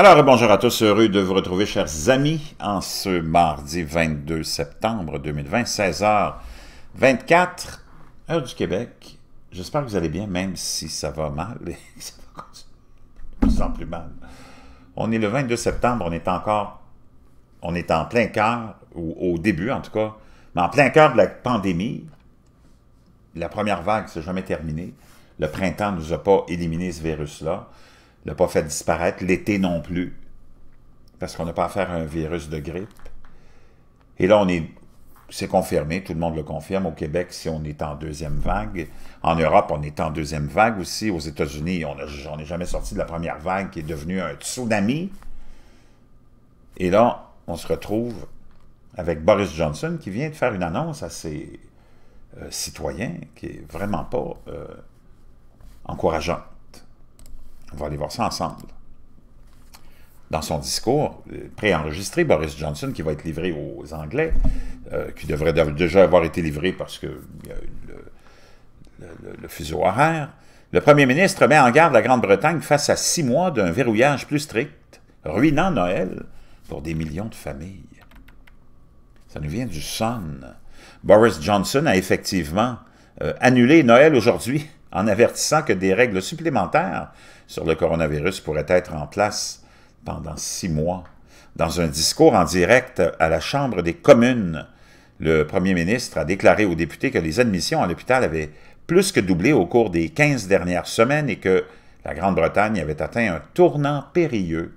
Alors, bonjour à tous, heureux de vous retrouver, chers amis, en ce mardi 22 septembre 2020, 16h24, heure du Québec. J'espère que vous allez bien, même si ça va mal, ça va plus en plus mal. On est le 22 septembre, on est encore, on est en plein cœur, ou au début en tout cas, mais en plein cœur de la pandémie. La première vague s'est jamais terminée. Le printemps ne nous a pas éliminé ce virus-là n'a pas fait disparaître l'été non plus, parce qu'on n'a pas affaire à un virus de grippe. Et là, on est, c'est confirmé, tout le monde le confirme. Au Québec, si on est en deuxième vague, en Europe, on est en deuxième vague aussi. Aux États-Unis, on n'est jamais sorti de la première vague qui est devenue un tsunami. Et là, on se retrouve avec Boris Johnson qui vient de faire une annonce à ses euh, citoyens qui est vraiment pas encourageant encourageante. On va aller voir ça ensemble. Dans son discours préenregistré, Boris Johnson, qui va être livré aux Anglais, euh, qui devrait déjà avoir été livré parce que y a le, le, fuseau horaire, le premier ministre met en garde la Grande-Bretagne face à six mois d'un verrouillage plus strict, ruinant Noël pour des millions de familles. Ça nous vient du son. Boris Johnson a effectivement euh, annulé Noël aujourd'hui en avertissant que des règles supplémentaires sur le coronavirus pourraient être en place pendant six mois. Dans un discours en direct à la Chambre des communes, le premier ministre a déclaré aux députés que les admissions à l'hôpital avaient plus que doublé au cours des 15 dernières semaines et que la Grande-Bretagne avait atteint un tournant périlleux,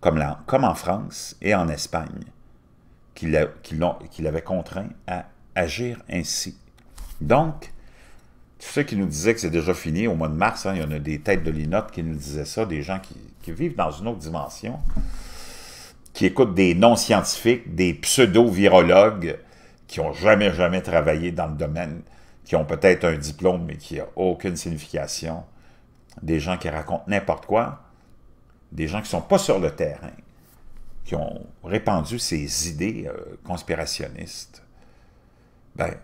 comme, en France et en Espagne, qui l'avait contraint à agir ainsi. Donc, ceux qui nous disaient que c'est déjà fini au mois de mars, hein. il y en a des têtes de linotte qui nous disaient ça, des gens qui, vivent dans une autre dimension, qui écoutent des non-scientifiques, des pseudo-virologues qui n'ont jamais, jamais travaillé dans le domaine, qui ont peut-être un diplôme mais qui n'a aucune signification, des gens qui racontent n'importe quoi, des gens qui ne sont pas sur le terrain, qui ont répandu ces idées euh, conspirationnistes. Ben,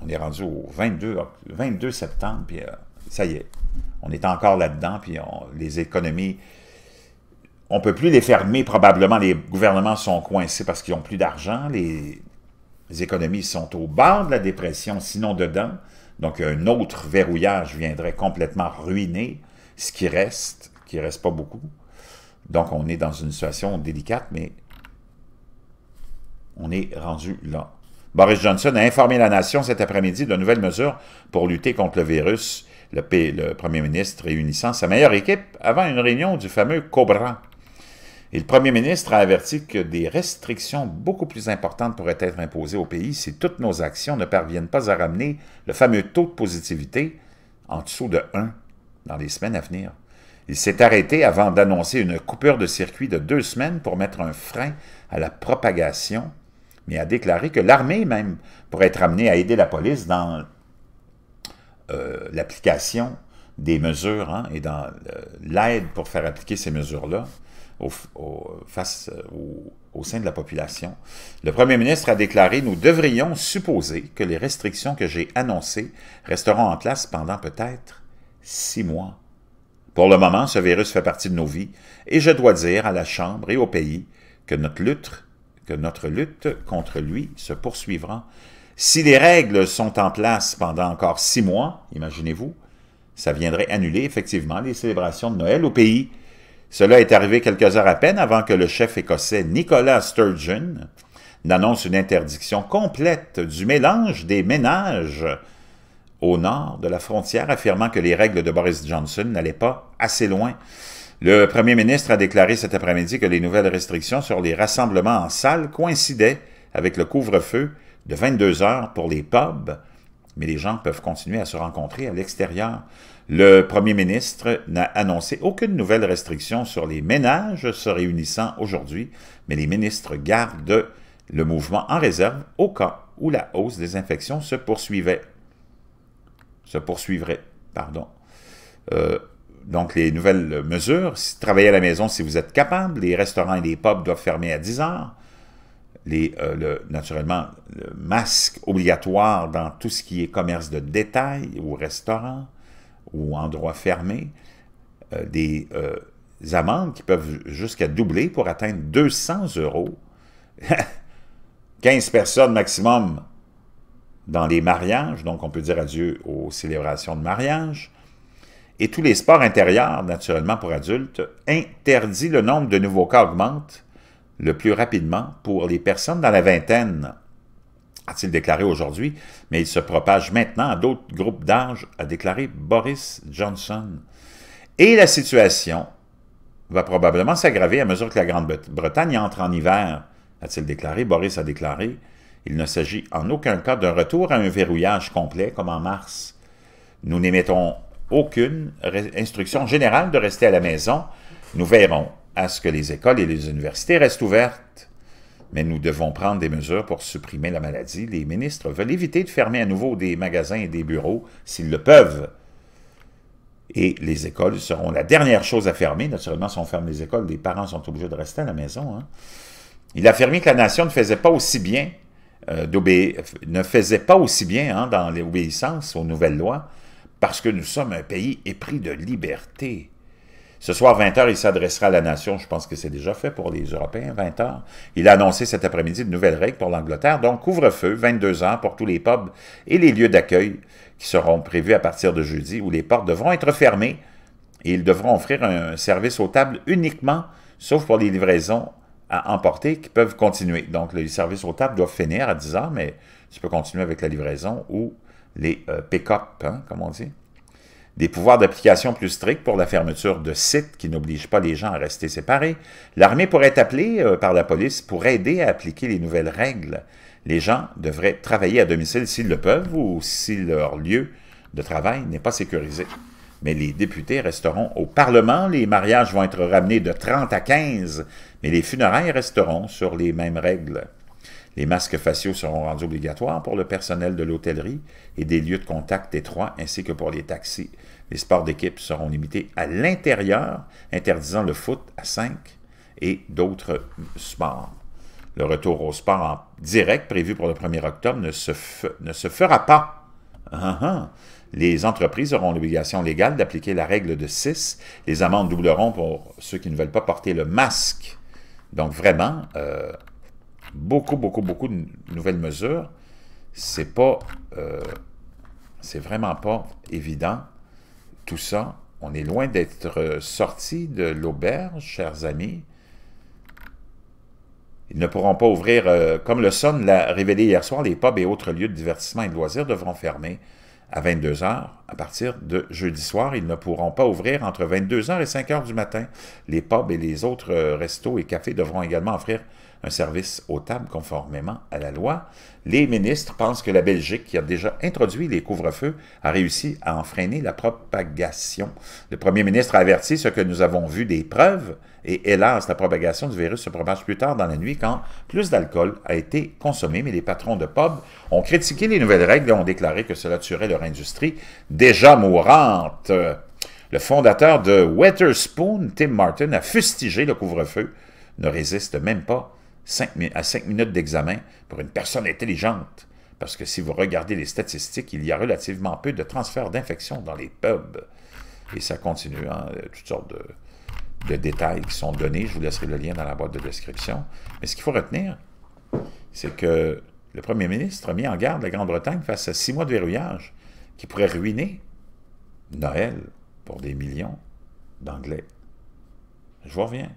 on est rendu au 22, septembre, puis euh, ça y est. On est encore là-dedans, puis les économies, on ne peut plus les fermer. Probablement, les gouvernements sont coincés parce qu'ils n'ont plus d'argent. Les, les, économies sont au bord de la dépression, sinon dedans. Donc, un autre verrouillage viendrait complètement ruiner ce qui reste, qui ne reste pas beaucoup. Donc, on est dans une situation délicate, mais on est rendu là. Boris Johnson a informé la nation cet après-midi de nouvelles mesures pour lutter contre le virus, le, premier ministre réunissant sa meilleure équipe avant une réunion du fameux Cobra. Et le premier ministre a averti que des restrictions beaucoup plus importantes pourraient être imposées au pays si toutes nos actions ne parviennent pas à ramener le fameux taux de positivité en dessous de 1 dans les semaines à venir. Il s'est arrêté avant d'annoncer une coupure de circuit de deux semaines pour mettre un frein à la propagation mais a déclaré que l'armée même pourrait être amenée à aider la police dans euh, l'application des mesures hein, et dans euh, l'aide pour faire appliquer ces mesures-là face euh, au, au sein de la population. Le premier ministre a déclaré « Nous devrions supposer que les restrictions que j'ai annoncées resteront en place pendant peut-être six mois. Pour le moment, ce virus fait partie de nos vies et je dois dire à la Chambre et au pays que notre lutte que notre lutte contre lui se poursuivra. Si les règles sont en place pendant encore six mois, imaginez-vous, ça viendrait annuler effectivement les célébrations de Noël au pays. Cela est arrivé quelques heures à peine avant que le chef écossais Nicolas Sturgeon n'annonce une interdiction complète du mélange des ménages au nord de la frontière, affirmant que les règles de Boris Johnson n'allaient pas assez loin. Le premier ministre a déclaré cet après-midi que les nouvelles restrictions sur les rassemblements en salle coïncidaient avec le couvre-feu de 22 heures pour les pubs, mais les gens peuvent continuer à se rencontrer à l'extérieur. Le premier ministre n'a annoncé aucune nouvelle restriction sur les ménages se réunissant aujourd'hui, mais les ministres gardent le mouvement en réserve au cas où la hausse des infections se poursuivait. Se poursuivrait, pardon. Euh, donc les nouvelles mesures. Travailler à la maison si vous êtes capable. Les restaurants et les pubs doivent fermer à 10 heures. Les, euh, naturellement, le masque obligatoire dans tout ce qui est commerce de détail ou restaurant ou endroit fermé. Euh, des euh, amendes qui peuvent jusqu'à doubler pour atteindre 200 euros. 15 personnes maximum dans les mariages, donc on peut dire adieu aux célébrations de mariage et tous les sports intérieurs, naturellement pour adultes, interdit le nombre de nouveaux cas augmente le plus rapidement pour les personnes dans la vingtaine, a-t-il déclaré aujourd'hui, mais il se propage maintenant à d'autres groupes d'âge, a déclaré Boris Johnson. Et la situation va probablement s'aggraver à mesure que la Grande-Bretagne entre en hiver, a-t-il déclaré. Boris a déclaré, il ne s'agit en aucun cas d'un retour à un verrouillage complet comme en mars. Nous n'émettons aucune instruction générale de rester à la maison. Nous verrons à ce que les écoles et les universités restent ouvertes. Mais nous devons prendre des mesures pour supprimer la maladie. Les ministres veulent éviter de fermer à nouveau des magasins et des bureaux s'ils le peuvent. Et les écoles seront la dernière chose à fermer. Naturellement, si on ferme les écoles, les parents sont obligés de rester à la maison. Hein. Il a affirmé que la nation ne faisait pas aussi bien, euh, ne faisait pas aussi bien hein, dans l'obéissance aux nouvelles lois parce que nous sommes un pays épris de liberté. Ce soir, 20h, il s'adressera à la nation. Je pense que c'est déjà fait pour les Européens, 20h. Il a annoncé cet après-midi de nouvelles règles pour l'Angleterre, donc couvre-feu, 22 ans pour tous les pubs et les lieux d'accueil qui seront prévus à partir de jeudi, où les portes devront être fermées et ils devront offrir un service aux tables uniquement, sauf pour les livraisons à emporter qui peuvent continuer. Donc, le service aux tables doit finir à 10 h mais tu peux continuer avec la livraison ou les euh, pick-up, hein, comme on dit. Des pouvoirs d'application plus stricts pour la fermeture de sites qui n'obligent pas les gens à rester séparés. L'armée pourrait être appelée euh, par la police pour aider à appliquer les nouvelles règles. Les gens devraient travailler à domicile s'ils le peuvent ou si leur lieu de travail n'est pas sécurisé. Mais les députés resteront au Parlement, les mariages vont être ramenés de 30 à 15, mais les funérailles resteront sur les mêmes règles. Les masques faciaux seront rendus obligatoires pour le personnel de l'hôtellerie et des lieux de contact étroits ainsi que pour les taxis. Les sports d'équipe seront limités à l'intérieur, interdisant le foot à 5 et d'autres sports. Le retour au sport en direct prévu pour le 1er octobre ne se, ne se fera pas. Ah, ah. Les entreprises auront l'obligation légale d'appliquer la règle de 6. Les amendes doubleront pour ceux qui ne veulent pas porter le masque. Donc vraiment, euh, beaucoup, beaucoup, beaucoup de nouvelles mesures. C'est pas... Euh, c'est vraiment pas évident, tout ça. On est loin d'être euh, sorti de l'auberge, chers amis. Ils ne pourront pas ouvrir, euh, comme le SUN l'a révélé hier soir, les pubs et autres lieux de divertissement et de loisirs devront fermer à 22h à partir de jeudi soir. Ils ne pourront pas ouvrir entre 22h et 5h du matin. Les pubs et les autres restos et cafés devront également offrir un service aux tables conformément à la loi, les ministres pensent que la Belgique, qui a déjà introduit les couvre-feux, a réussi à en freiner la propagation. Le premier ministre a averti ce que nous avons vu des preuves, et hélas, la propagation du virus se propage plus tard dans la nuit quand plus d'alcool a été consommé, mais les patrons de pubs ont critiqué les nouvelles règles et ont déclaré que cela tuerait leur industrie déjà mourante. Le fondateur de Wetherspoon, Tim Martin, a fustigé le couvre-feu, ne résiste même pas à 5 minutes d'examen pour une personne intelligente, parce que si vous regardez les statistiques, il y a relativement peu de transferts d'infection dans les pubs. Et ça continue, hein, euh, toutes sortes de, détails qui sont donnés. Je vous laisserai le lien dans la boîte de description. Mais ce qu'il faut retenir, c'est que le premier ministre a mis en garde la Grande-Bretagne face à six mois de verrouillage qui pourrait ruiner Noël pour des millions d'Anglais. Je vous reviens.